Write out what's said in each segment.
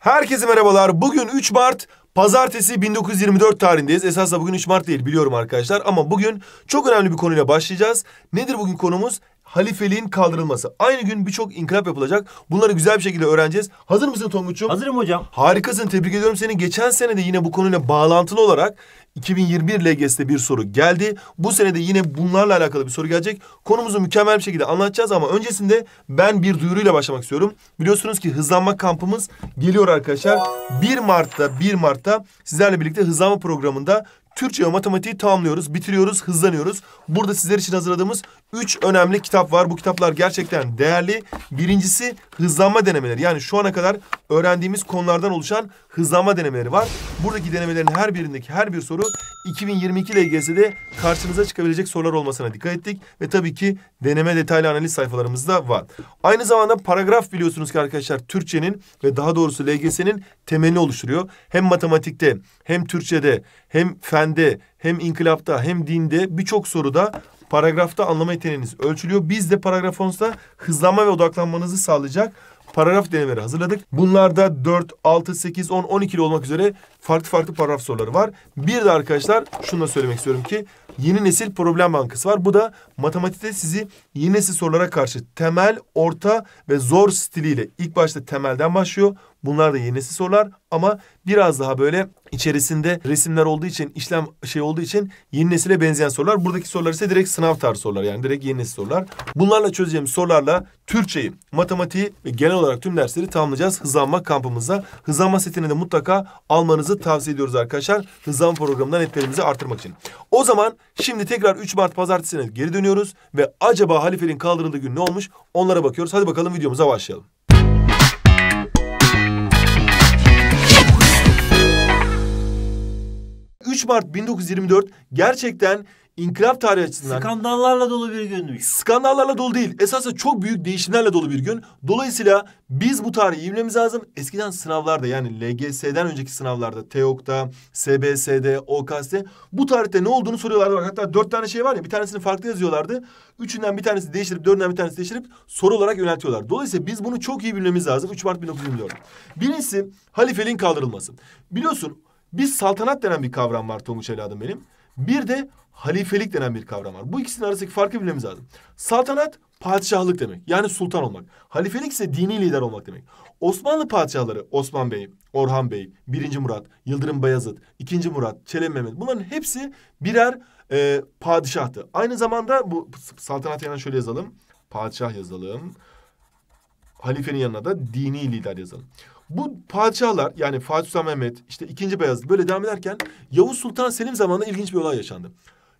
Herkese merhabalar. Bugün 3 Mart Pazartesi 1924 tarihindeyiz. Esasında bugün 3 Mart değil biliyorum arkadaşlar ama bugün çok önemli bir konuyla başlayacağız. Nedir bugün konumuz? halifeliğin kaldırılması. Aynı gün birçok inkılap yapılacak. Bunları güzel bir şekilde öğreneceğiz. Hazır mısın Tonguç'um? Hazırım hocam. Harikasın. Tebrik ediyorum seni. Geçen sene de yine bu konuyla bağlantılı olarak 2021 LGS'de bir soru geldi. Bu sene de yine bunlarla alakalı bir soru gelecek. Konumuzu mükemmel bir şekilde anlatacağız ama öncesinde ben bir duyuruyla başlamak istiyorum. Biliyorsunuz ki hızlanma kampımız geliyor arkadaşlar. 1 Mart'ta 1 Mart'ta sizlerle birlikte hızlanma programında Türkçe ve matematiği tamamlıyoruz, bitiriyoruz, hızlanıyoruz. Burada sizler için hazırladığımız üç önemli kitap var. Bu kitaplar gerçekten değerli. Birincisi hızlanma denemeleri. Yani şu ana kadar öğrendiğimiz konulardan oluşan hızlanma denemeleri var. Buradaki denemelerin her birindeki her bir soru 2022 LGS'de karşınıza çıkabilecek sorular olmasına dikkat ettik. Ve tabii ki deneme detaylı analiz sayfalarımızda var. Aynı zamanda paragraf biliyorsunuz ki arkadaşlar Türkçenin ve daha doğrusu LGS'nin temelini oluşturuyor. Hem matematikte hem Türkçe'de hem fende hem inkılapta hem dinde birçok soruda paragrafta anlama yeteneğiniz ölçülüyor. Biz de paragraf 10'da hızlanma ve odaklanmanızı sağlayacak paragraf denemeleri hazırladık. Bunlarda 4, 6, 8, 10, 12 olmak üzere farklı farklı paragraf soruları var. Bir de arkadaşlar şunu da söylemek istiyorum ki yeni nesil problem bankası var. Bu da matematikte sizi yeni nesil sorulara karşı temel, orta ve zor stiliyle ilk başta temelden başlıyor. Bunlar da yenisi sorular ama biraz daha böyle içerisinde resimler olduğu için, işlem şey olduğu için yeni nesile benzeyen sorular. Buradaki sorular ise direkt sınav tarzı sorular yani direkt yeni nesil sorular. Bunlarla çözeceğimiz sorularla Türkçeyi, matematiği ve genel olarak tüm dersleri tamamlayacağız hızlanma kampımızda. Hızlanma setini de mutlaka almanızı tavsiye ediyoruz arkadaşlar. Hızlanma programından netlerimizi artırmak için. O zaman şimdi tekrar 3 Mart pazartesine geri dönüyoruz ve acaba Halife'nin kaldırıldığı gün ne olmuş onlara bakıyoruz. Hadi bakalım videomuza başlayalım. 3 Mart 1924 gerçekten inkılap tarihi açısından... Skandallarla dolu bir günmüş. Skandallarla dolu değil. Esasında çok büyük değişimlerle dolu bir gün. Dolayısıyla biz bu tarihi bilmemiz lazım. Eskiden sınavlarda yani LGS'den önceki sınavlarda TEOK'ta, SBS'de, OKS'de bu tarihte ne olduğunu soruyorlardı. Bak hatta dört tane şey var ya bir tanesini farklı yazıyorlardı. Üçünden bir tanesi değiştirip dördünden bir tanesi değiştirip soru olarak yöneltiyorlar. Dolayısıyla biz bunu çok iyi bilmemiz lazım. 3 Mart 1924. Birincisi halifeliğin kaldırılması. Biliyorsun bir saltanat denen bir kavram var Tomuç evladım benim. Bir de halifelik denen bir kavram var. Bu ikisinin arasındaki farkı bilmemiz lazım. Saltanat padişahlık demek. Yani sultan olmak. Halifelik ise dini lider olmak demek. Osmanlı padişahları Osman Bey, Orhan Bey, 1. Murat, Yıldırım Bayezid, 2. Murat, Çelebi Mehmet bunların hepsi birer e, padişahtı. Aynı zamanda bu saltanat yanına şöyle yazalım. Padişah yazalım. Halifenin yanına da dini lider yazalım. Bu padişahlar yani Fatih Sultan Mehmet işte ikinci Beyazıt böyle devam ederken Yavuz Sultan Selim zamanında ilginç bir olay yaşandı.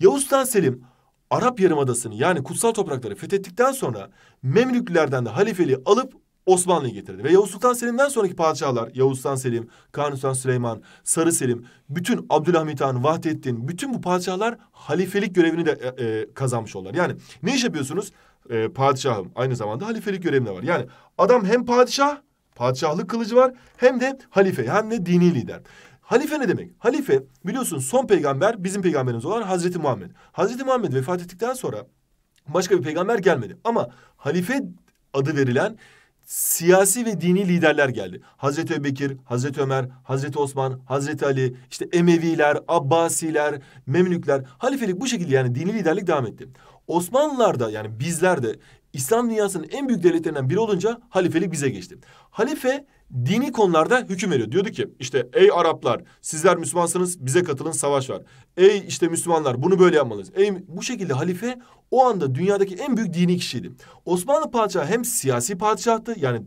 Yavuz Sultan Selim Arap Yarımadası'nı yani kutsal toprakları fethettikten sonra Memlüklerden de halifeliği alıp Osmanlı'yı getirdi. Ve Yavuz Sultan Selim'den sonraki padişahlar Yavuz Sultan Selim, Kanuni Sultan Süleyman, Sarı Selim, bütün Abdülhamit Han, Vahdettin bütün bu padişahlar halifelik görevini de e, e kazanmış oldular. Yani ne iş yapıyorsunuz? E, padişahım aynı zamanda halifelik görevinde var. Yani adam hem padişah Padişahlık kılıcı var hem de halife hem de dini lider. Halife ne demek? Halife biliyorsun son peygamber bizim peygamberimiz olan Hazreti Muhammed. Hazreti Muhammed vefat ettikten sonra başka bir peygamber gelmedi. Ama halife adı verilen siyasi ve dini liderler geldi. Hazreti Ebubekir, Hazreti Ömer, Hazreti Osman, Hazreti Ali, işte Emeviler, Abbasiler, Memlükler. Halifelik bu şekilde yani dini liderlik devam etti. Osmanlılar da yani bizler de İslam dünyasının en büyük devletlerinden biri olunca halifelik bize geçti. Halife dini konularda hüküm veriyor. Diyordu ki işte ey Araplar sizler Müslümansınız bize katılın savaş var. Ey işte Müslümanlar bunu böyle yapmalıyız. Ey bu şekilde halife o anda dünyadaki en büyük dini kişiydi. Osmanlı padişahı hem siyasi padişahtı yani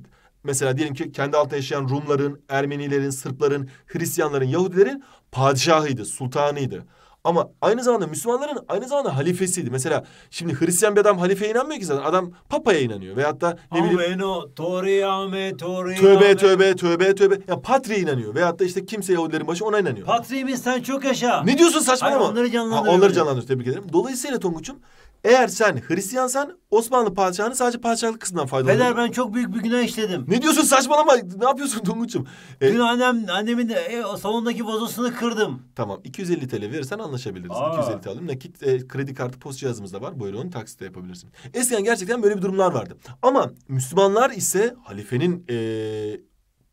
mesela diyelim ki kendi altında yaşayan Rumların, Ermenilerin, Sırpların, Hristiyanların, Yahudilerin padişahıydı, sultanıydı. Ama aynı zamanda Müslümanların aynı zamanda halifesiydi. Mesela şimdi Hristiyan bir adam halifeye inanmıyor ki zaten. Adam papaya inanıyor. Veyahut da ne bileyim... Toriyame, toriyame. Tövbe tövbe tövbe tövbe. Ya patriye inanıyor. Veyahut da işte kimse Yahudilerin başı ona inanıyor. Patriğimiz sen çok yaşa. Ne diyorsun saçmalama? Hayır, onları canlandırıyor. Ha, onları canlandırıyor tebrik ederim. Dolayısıyla Tonguç'um eğer sen Hristiyansan Osmanlı padişahının sadece padişahlık kısmından faydalanır. Beyler ben çok büyük bir günah işledim. Ne diyorsun saçmalama ne yapıyorsun Tonguç'um? Ee, Dün annem, annemin e, e, salondaki vazosunu kırdım. Tamam 250 TL verirsen anlaşabiliriz. Aa. 250 TL alayım. Nakit e, kredi kartı post cihazımız da var. buyurun taksit de yapabilirsin. Eskiden gerçekten böyle bir durumlar vardı. Ama Müslümanlar ise halifenin e,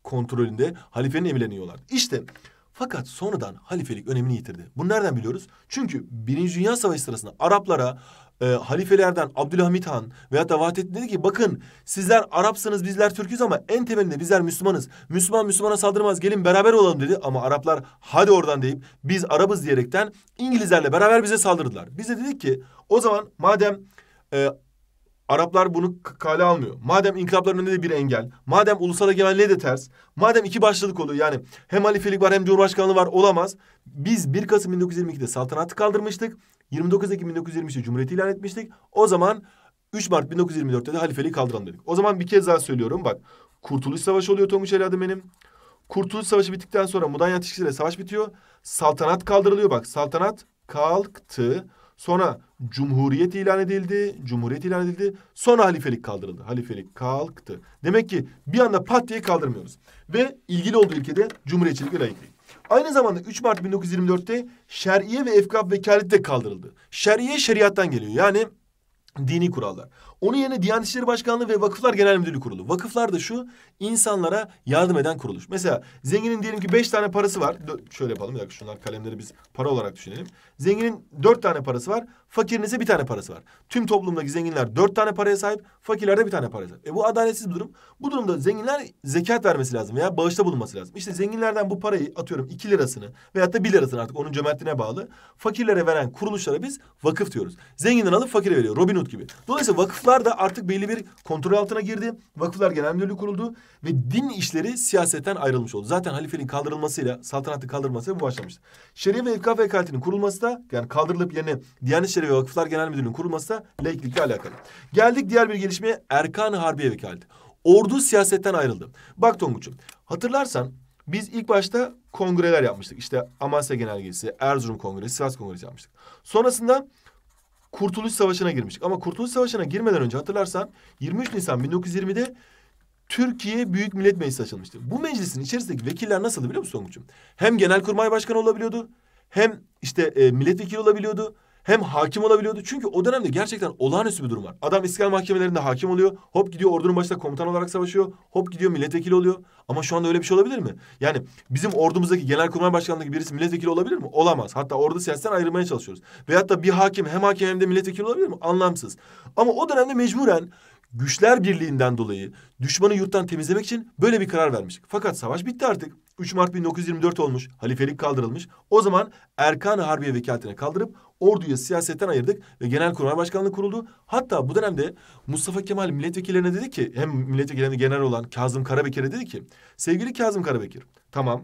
kontrolünde halifenin emirlerini İşte fakat sonradan halifelik önemini yitirdi. Bunu nereden biliyoruz? Çünkü Birinci Dünya Savaşı sırasında Araplara e, halifelerden Abdülhamit Han veyahut da Vahdettin dedi ki bakın sizler Arapsınız bizler Türk'üz ama en temelinde bizler Müslümanız. Müslüman Müslümana saldırmaz gelin beraber olalım dedi ama Araplar hadi oradan deyip biz Arabız diyerekten İngilizlerle beraber bize saldırdılar. Biz de dedik ki o zaman madem e, Araplar bunu kale almıyor. Madem inkılapların önünde de bir engel. Madem ulusal egemenliğe de ters. Madem iki başlılık oluyor. Yani hem halifelik var hem cumhurbaşkanlığı var olamaz. Biz 1 Kasım 1922'de saltanatı kaldırmıştık. 29 Ekim 1923'te cumhuriyeti ilan etmiştik. O zaman 3 Mart 1924'te de halifeliği kaldıralım dedik. O zaman bir kez daha söylüyorum bak. Kurtuluş Savaşı oluyor Tomuç Eladım benim. Kurtuluş Savaşı bittikten sonra Mudanya Ateşkesi'yle savaş bitiyor. Saltanat kaldırılıyor bak. Saltanat kalktı. Sonra cumhuriyet ilan edildi. Cumhuriyet ilan edildi. Sonra halifelik kaldırıldı. Halifelik kalktı. Demek ki bir anda pat diye kaldırmıyoruz. Ve ilgili olduğu ülkede cumhuriyetçilik ve laiklik. Aynı zamanda 3 Mart 1924'te şer'iye ve efkaf vekaleti de kaldırıldı. Şer'iye şeriattan geliyor. Yani dini kurallar. Onun yerine Diyanet İşleri Başkanlığı ve Vakıflar Genel Müdürlüğü Kurulu. Vakıflar da şu insanlara yardım eden kuruluş. Mesela zenginin diyelim ki beş tane parası var. Dö şöyle yapalım bir dakika şunlar kalemleri biz para olarak düşünelim. Zenginin dört tane parası var. Fakirin ise bir tane parası var. Tüm toplumdaki zenginler dört tane paraya sahip, fakirlerde bir tane paraya sahip. E bu adaletsiz bir durum. Bu durumda zenginler zekat vermesi lazım veya bağışta bulunması lazım. İşte zenginlerden bu parayı atıyorum iki lirasını veyahut da bir lirasını artık onun cömertliğine bağlı. Fakirlere veren kuruluşlara biz vakıf diyoruz. Zenginden alıp fakire veriyor. Robin Hood gibi. Dolayısıyla vakıflar da artık belli bir kontrol altına girdi. Vakıflar Genel Müdürlüğü kuruldu ve din işleri siyasetten ayrılmış oldu. Zaten halifeliğin kaldırılmasıyla, saltanatı kaldırılmasıyla bu başlamıştı. Şerif ve İfkaf Vekaleti'nin kurulması da yani kaldırılıp yerine Diyanet Şerif ve Vakıflar Genel Müdürlüğü'nün kurulması da laiklikle alakalı. Geldik diğer bir gelişmeye Erkan Harbiye vekaleti. Ordu siyasetten ayrıldı. Bak Tonguç'um hatırlarsan biz ilk başta kongreler yapmıştık. İşte Amasya Genelgesi, Erzurum Kongresi, Sivas Kongresi yapmıştık. Sonrasında Kurtuluş Savaşı'na girmiştik. Ama Kurtuluş Savaşı'na girmeden önce hatırlarsan 23 Nisan 1920'de Türkiye Büyük Millet Meclisi açılmıştı. Bu meclisin içerisindeki vekiller nasıldı biliyor musun Tonguç'um? Hem Genelkurmay Başkanı olabiliyordu, hem işte e, milletvekili olabiliyordu, hem hakim olabiliyordu. Çünkü o dönemde gerçekten olağanüstü bir durum var. Adam istiklal mahkemelerinde hakim oluyor. Hop gidiyor ordunun başında komutan olarak savaşıyor. Hop gidiyor milletvekili oluyor. Ama şu anda öyle bir şey olabilir mi? Yani bizim ordumuzdaki genelkurmay başkanlığı birisi milletvekili olabilir mi? Olamaz. Hatta orada siyasetten ayırmaya çalışıyoruz. Veyahut da bir hakim hem hakim hem de milletvekili olabilir mi? Anlamsız. Ama o dönemde mecburen güçler birliğinden dolayı düşmanı yurttan temizlemek için böyle bir karar vermiş. Fakat savaş bitti artık. 3 Mart 1924 olmuş, halifelik kaldırılmış. O zaman Erkan Harbiye vekaletine kaldırıp orduyu siyasetten ayırdık ve Genelkurmay Başkanlığı kuruldu. Hatta bu dönemde Mustafa Kemal milletvekillerine dedi ki, hem milletvekillerine genel olan Kazım Karabekir'e dedi ki, sevgili Kazım Karabekir, tamam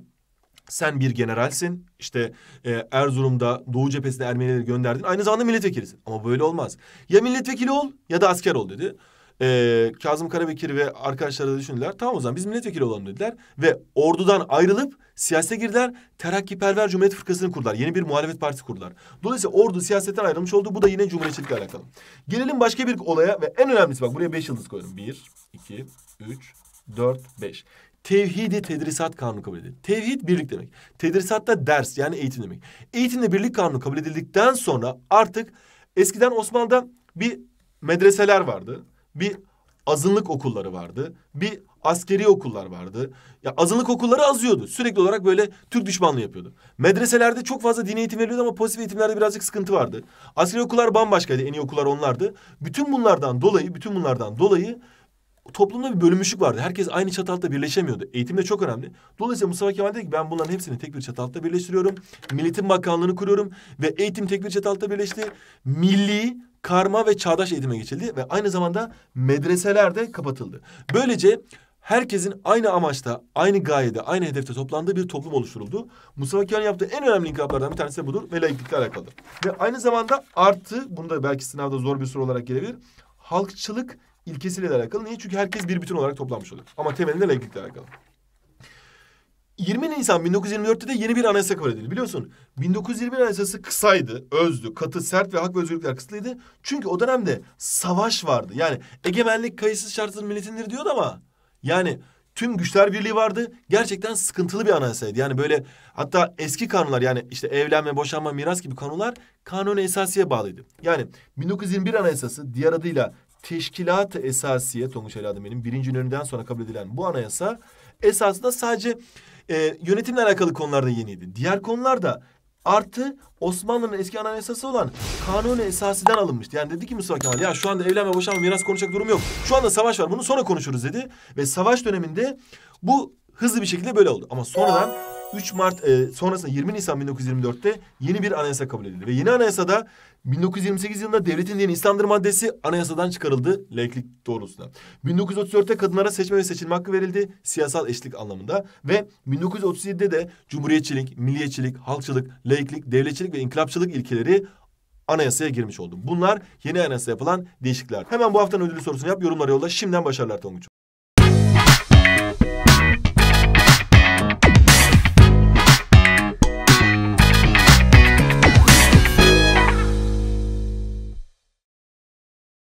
sen bir generalsin. İşte e, Erzurum'da Doğu cephesine Ermenileri gönderdin. Aynı zamanda milletvekilisin. Ama böyle olmaz. Ya milletvekili ol ya da asker ol dedi. Ee, Kazım Karabekir ve arkadaşları da düşündüler. Tamam o zaman biz milletvekili olalım dediler. Ve ordudan ayrılıp siyasete girdiler. Terakkiperver Cumhuriyet Fırkası'nı kurdular. Yeni bir muhalefet partisi kurdular. Dolayısıyla ordu siyasetten ayrılmış oldu. Bu da yine cumhuriyetçilikle alakalı. Gelelim başka bir olaya ve en önemlisi bak buraya beş yıldız koyalım. Bir, iki, üç, dört, beş tevhidi tedrisat kanunu kabul edildi. Tevhid birlik demek. Tedrisat da ders yani eğitim demek. Eğitimde birlik kanunu kabul edildikten sonra artık eskiden Osmanlı'da bir medreseler vardı bir azınlık okulları vardı. Bir askeri okullar vardı. Ya azınlık okulları azıyordu. Sürekli olarak böyle Türk düşmanlığı yapıyordu. Medreselerde çok fazla din eğitim veriliyordu ama pozitif eğitimlerde birazcık sıkıntı vardı. Askeri okullar bambaşkaydı. En iyi okullar onlardı. Bütün bunlardan dolayı, bütün bunlardan dolayı toplumda bir bölünmüşlük vardı. Herkes aynı çatı altında birleşemiyordu. Eğitim de çok önemli. Dolayısıyla Mustafa Kemal dedi ki ben bunların hepsini tek bir çatı altında birleştiriyorum. Milletin Bakanlığı'nı kuruyorum ve eğitim tek bir çatı altında birleşti. Milli karma ve çağdaş eğitime geçildi ve aynı zamanda medreseler de kapatıldı. Böylece herkesin aynı amaçta, aynı gayede, aynı hedefte toplandığı bir toplum oluşturuldu. Mustafa Kemal'in yaptığı en önemli inkılaplardan bir tanesi de budur ve laiklikle alakalıdır. Ve aynı zamanda artı, bunu da belki sınavda zor bir soru olarak gelebilir, halkçılık ilkesiyle de alakalı. Niye? Çünkü herkes bir bütün olarak toplanmış oluyor. Ama temelinde laiklikle alakalı. 20 Nisan 1924'te de yeni bir anayasa kabul edildi. Biliyorsun 1921 anayasası kısaydı, özdü, katı, sert ve hak ve özgürlükler kısıtlıydı. Çünkü o dönemde savaş vardı. Yani egemenlik kayıtsız şartsız milletindir diyordu ama... Yani tüm güçler birliği vardı. Gerçekten sıkıntılı bir anayasaydı. Yani böyle hatta eski kanunlar yani işte evlenme, boşanma, miras gibi kanunlar kanun esasiye bağlıydı. Yani 1921 anayasası diğer adıyla teşkilat esasiye Tonguç evladım benim birinci önünden sonra kabul edilen bu anayasa esasında sadece e, yönetimle alakalı konularda yeniydi. Diğer konularda artı Osmanlı'nın eski anayasası olan kanun-u esasiden alınmıştı. Yani dedi ki Mustafa Kemal ya şu anda evlenme boşanma miras konuşacak durum yok. Şu anda savaş var bunu sonra konuşuruz dedi. Ve savaş döneminde bu hızlı bir şekilde böyle oldu. Ama sonradan 3 Mart e, sonrasında 20 Nisan 1924'te yeni bir anayasa kabul edildi. Ve yeni anayasada 1928 yılında devletin dini İslam'dır maddesi anayasadan çıkarıldı laiklik doğrultusunda. 1934'te kadınlara seçme ve seçilme hakkı verildi siyasal eşlik anlamında. Ve 1937'de de cumhuriyetçilik, milliyetçilik, halkçılık, laiklik, devletçilik ve inkılapçılık ilkeleri anayasaya girmiş oldu. Bunlar yeni anayasa yapılan değişiklikler. Hemen bu haftanın ödülü sorusunu yap, yorumlara yolla. Şimdiden başarılar Tonguç.